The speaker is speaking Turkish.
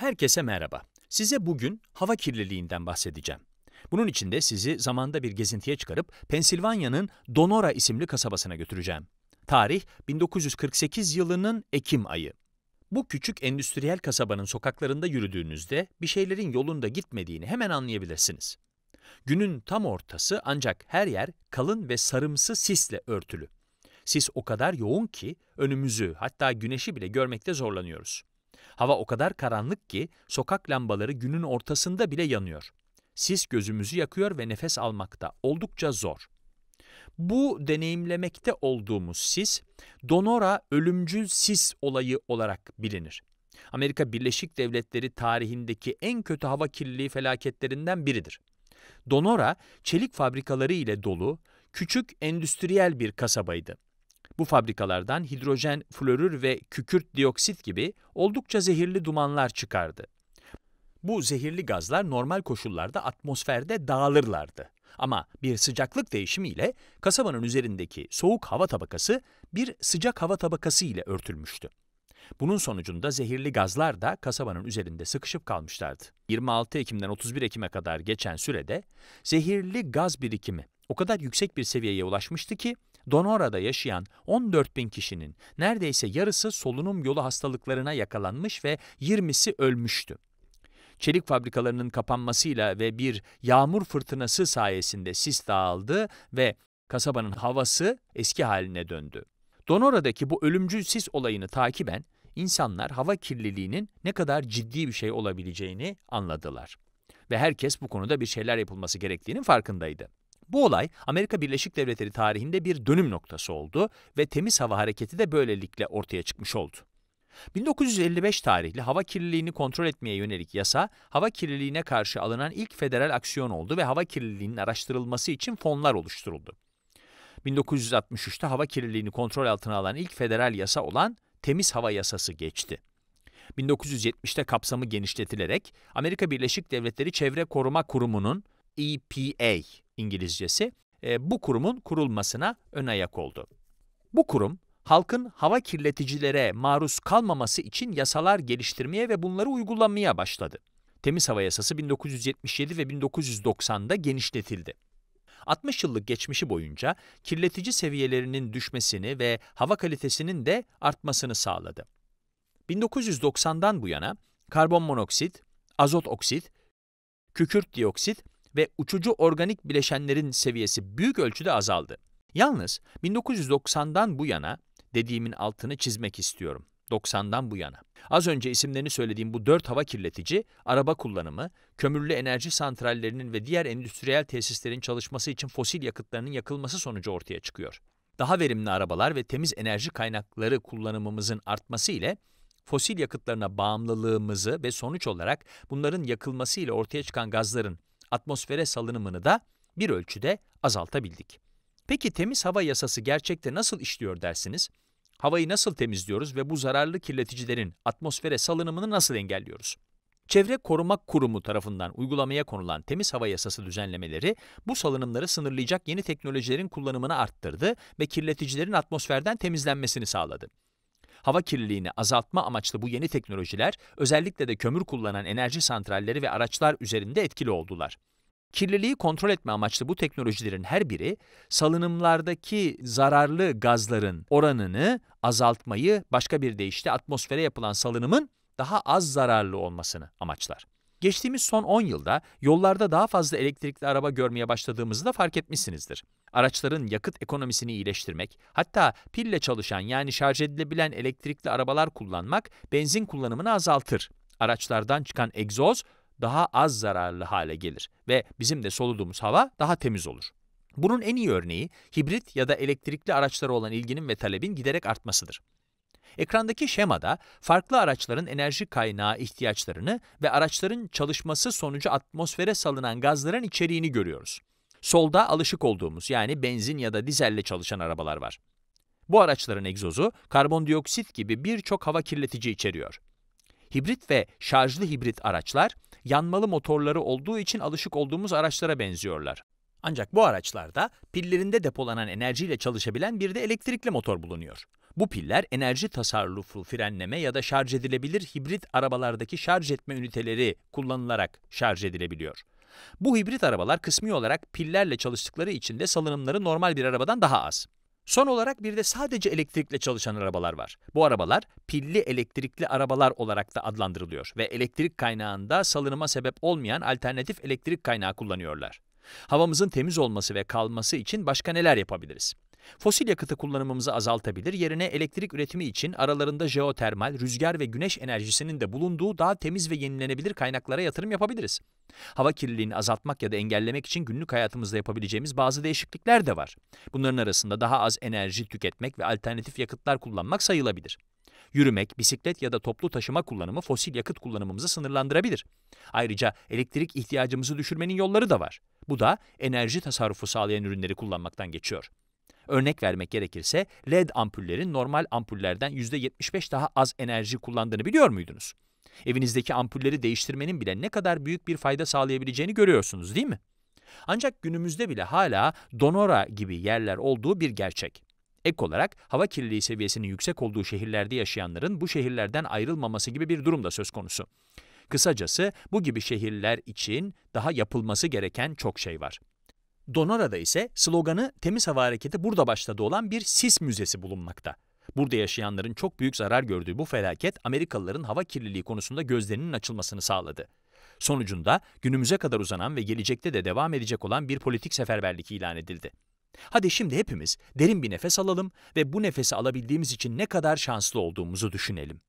Herkese merhaba. Size bugün hava kirliliğinden bahsedeceğim. Bunun için de sizi zamanda bir gezintiye çıkarıp Pensilvanya'nın Donora isimli kasabasına götüreceğim. Tarih 1948 yılının Ekim ayı. Bu küçük endüstriyel kasabanın sokaklarında yürüdüğünüzde bir şeylerin yolunda gitmediğini hemen anlayabilirsiniz. Günün tam ortası ancak her yer kalın ve sarımsı sisle örtülü. Sis o kadar yoğun ki önümüzü hatta güneşi bile görmekte zorlanıyoruz. Hava o kadar karanlık ki sokak lambaları günün ortasında bile yanıyor. Sis gözümüzü yakıyor ve nefes almakta oldukça zor. Bu deneyimlemekte olduğumuz sis, Donora ölümcül sis olayı olarak bilinir. Amerika Birleşik Devletleri tarihindeki en kötü hava kirliliği felaketlerinden biridir. Donora, çelik fabrikaları ile dolu, küçük endüstriyel bir kasabaydı. Bu fabrikalardan hidrojen, florür ve kükürt dioksit gibi oldukça zehirli dumanlar çıkardı. Bu zehirli gazlar normal koşullarda atmosferde dağılırlardı. Ama bir sıcaklık değişimiyle kasabanın üzerindeki soğuk hava tabakası bir sıcak hava tabakası ile örtülmüştü. Bunun sonucunda zehirli gazlar da kasabanın üzerinde sıkışıp kalmışlardı. 26 Ekim'den 31 Ekim'e kadar geçen sürede zehirli gaz birikimi o kadar yüksek bir seviyeye ulaşmıştı ki Donora'da yaşayan 14 bin kişinin neredeyse yarısı solunum yolu hastalıklarına yakalanmış ve 20'si ölmüştü. Çelik fabrikalarının kapanmasıyla ve bir yağmur fırtınası sayesinde sis dağıldı ve kasabanın havası eski haline döndü. Donora'daki bu ölümcül sis olayını takiben insanlar hava kirliliğinin ne kadar ciddi bir şey olabileceğini anladılar. Ve herkes bu konuda bir şeyler yapılması gerektiğinin farkındaydı. Bu olay Amerika Birleşik Devletleri tarihinde bir dönüm noktası oldu ve temiz hava hareketi de böylelikle ortaya çıkmış oldu. 1955 tarihli hava kirliliğini kontrol etmeye yönelik yasa, hava kirliliğine karşı alınan ilk federal aksiyon oldu ve hava kirliliğinin araştırılması için fonlar oluşturuldu. 1963'te hava kirliliğini kontrol altına alan ilk federal yasa olan Temiz Hava Yasası geçti. 1970'te kapsamı genişletilerek Amerika Birleşik Devletleri Çevre Koruma Kurumu'nun EPA İngilizcesi e, bu kurumun kurulmasına ön ayak oldu. Bu kurum halkın hava kirleticilere maruz kalmaması için yasalar geliştirmeye ve bunları uygulamaya başladı. Temiz Hava Yasası 1977 ve 1990'da genişletildi. 60 yıllık geçmişi boyunca kirletici seviyelerinin düşmesini ve hava kalitesinin de artmasını sağladı. 1990'dan bu yana karbon monoksit, azot oksit, kükürt dioksit ve uçucu organik bileşenlerin seviyesi büyük ölçüde azaldı. Yalnız 1990'dan bu yana dediğimin altını çizmek istiyorum. 90'dan bu yana. Az önce isimlerini söylediğim bu dört hava kirletici, araba kullanımı, kömürlü enerji santrallerinin ve diğer endüstriyel tesislerin çalışması için fosil yakıtlarının yakılması sonucu ortaya çıkıyor. Daha verimli arabalar ve temiz enerji kaynakları kullanımımızın artması ile fosil yakıtlarına bağımlılığımızı ve sonuç olarak bunların yakılması ile ortaya çıkan gazların atmosfere salınımını da bir ölçüde azaltabildik. Peki temiz hava yasası gerçekte nasıl işliyor dersiniz? Havayı nasıl temizliyoruz ve bu zararlı kirleticilerin atmosfere salınımını nasıl engelliyoruz? Çevre Koruma Kurumu tarafından uygulamaya konulan temiz hava yasası düzenlemeleri bu salınımları sınırlayacak yeni teknolojilerin kullanımını arttırdı ve kirleticilerin atmosferden temizlenmesini sağladı. Hava kirliliğini azaltma amaçlı bu yeni teknolojiler özellikle de kömür kullanan enerji santralleri ve araçlar üzerinde etkili oldular. Kirliliği kontrol etme amaçlı bu teknolojilerin her biri salınımlardaki zararlı gazların oranını azaltmayı, başka bir deyişle atmosfere yapılan salınımın daha az zararlı olmasını amaçlar. Geçtiğimiz son 10 yılda yollarda daha fazla elektrikli araba görmeye başladığımızı da fark etmişsinizdir araçların yakıt ekonomisini iyileştirmek, hatta pille çalışan yani şarj edilebilen elektrikli arabalar kullanmak benzin kullanımını azaltır. Araçlardan çıkan egzoz daha az zararlı hale gelir ve bizim de soluduğumuz hava daha temiz olur. Bunun en iyi örneği hibrit ya da elektrikli araçlara olan ilginin ve talebin giderek artmasıdır. Ekrandaki şemada farklı araçların enerji kaynağı ihtiyaçlarını ve araçların çalışması sonucu atmosfere salınan gazların içeriğini görüyoruz. Solda alışık olduğumuz yani benzin ya da dizelle çalışan arabalar var. Bu araçların egzozu karbondioksit gibi birçok hava kirletici içeriyor. Hibrit ve şarjlı hibrit araçlar yanmalı motorları olduğu için alışık olduğumuz araçlara benziyorlar. Ancak bu araçlarda pillerinde depolanan enerjiyle çalışabilen bir de elektrikli motor bulunuyor. Bu piller enerji tasarruflu frenleme ya da şarj edilebilir hibrit arabalardaki şarj etme üniteleri kullanılarak şarj edilebiliyor. Bu hibrit arabalar kısmi olarak pillerle çalıştıkları için de salınımları normal bir arabadan daha az. Son olarak bir de sadece elektrikle çalışan arabalar var. Bu arabalar pilli elektrikli arabalar olarak da adlandırılıyor ve elektrik kaynağında salınıma sebep olmayan alternatif elektrik kaynağı kullanıyorlar. Havamızın temiz olması ve kalması için başka neler yapabiliriz? Fosil yakıtı kullanımımızı azaltabilir, yerine elektrik üretimi için aralarında jeotermal, rüzgar ve güneş enerjisinin de bulunduğu daha temiz ve yenilenebilir kaynaklara yatırım yapabiliriz. Hava kirliliğini azaltmak ya da engellemek için günlük hayatımızda yapabileceğimiz bazı değişiklikler de var. Bunların arasında daha az enerji tüketmek ve alternatif yakıtlar kullanmak sayılabilir. Yürümek, bisiklet ya da toplu taşıma kullanımı fosil yakıt kullanımımızı sınırlandırabilir. Ayrıca elektrik ihtiyacımızı düşürmenin yolları da var. Bu da enerji tasarrufu sağlayan ürünleri kullanmaktan geçiyor. Örnek vermek gerekirse LED ampullerin normal ampullerden %75 daha az enerji kullandığını biliyor muydunuz? Evinizdeki ampulleri değiştirmenin bile ne kadar büyük bir fayda sağlayabileceğini görüyorsunuz değil mi? Ancak günümüzde bile hala donora gibi yerler olduğu bir gerçek. Ek olarak hava kirliliği seviyesinin yüksek olduğu şehirlerde yaşayanların bu şehirlerden ayrılmaması gibi bir durum da söz konusu. Kısacası bu gibi şehirler için daha yapılması gereken çok şey var. Donora'da ise sloganı Temiz Hava Hareketi burada başladı olan bir sis müzesi bulunmakta. Burada yaşayanların çok büyük zarar gördüğü bu felaket Amerikalıların hava kirliliği konusunda gözlerinin açılmasını sağladı. Sonucunda günümüze kadar uzanan ve gelecekte de devam edecek olan bir politik seferberlik ilan edildi. Hadi şimdi hepimiz derin bir nefes alalım ve bu nefesi alabildiğimiz için ne kadar şanslı olduğumuzu düşünelim.